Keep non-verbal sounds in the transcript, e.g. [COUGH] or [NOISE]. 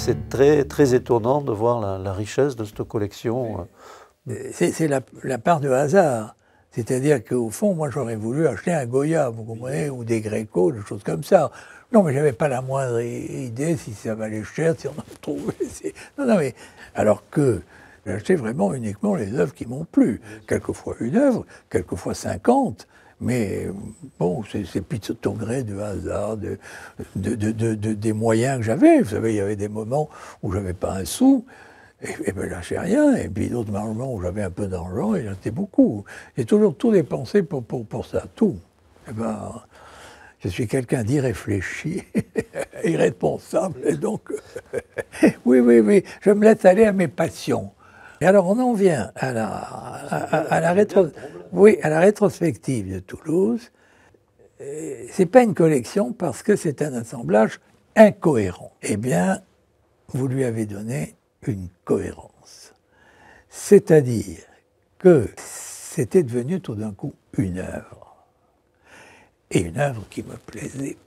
c'est très, très étonnant de voir la, richesse de cette collection. Euh. C'est la, part de hasard. C'est-à-dire qu'au fond, moi, j'aurais voulu acheter un Goya, vous comprenez, ou des Greco, des choses comme ça. Non, mais je n'avais pas la moindre idée si ça valait cher, si on en trouvait. [LAUGHS] Non, non, mais alors que j'achetais vraiment uniquement les œuvres qui m'ont plu. Quelquefois une œuvre, quelquefois cinquante. Mais bon, c'est plutôt au gré de hasard, de, des moyens que j'avais. Vous savez, il y avait des moments où j'avais pas un sou. Et, et ben lâchais rien. Et puis d'autres moments où j'avais un peu d'argent et j'en beaucoup. J'ai toujours tout dépensé pour, ça, tout. Eh ben, je suis quelqu'un d'irréfléchi, [LAUGHS] irresponsable. Et donc, [LAUGHS] oui, oui, oui, je me laisse aller à mes passions. Et alors on en vient à la, à, la, rétrospective de Toulouse. Ce n'est pas une collection parce que c'est un assemblage incohérent. Eh bien, vous lui avez donné une cohérence. C'est-à-dire que c'était devenu tout d'un coup une œuvre. Et une œuvre qui me plaisait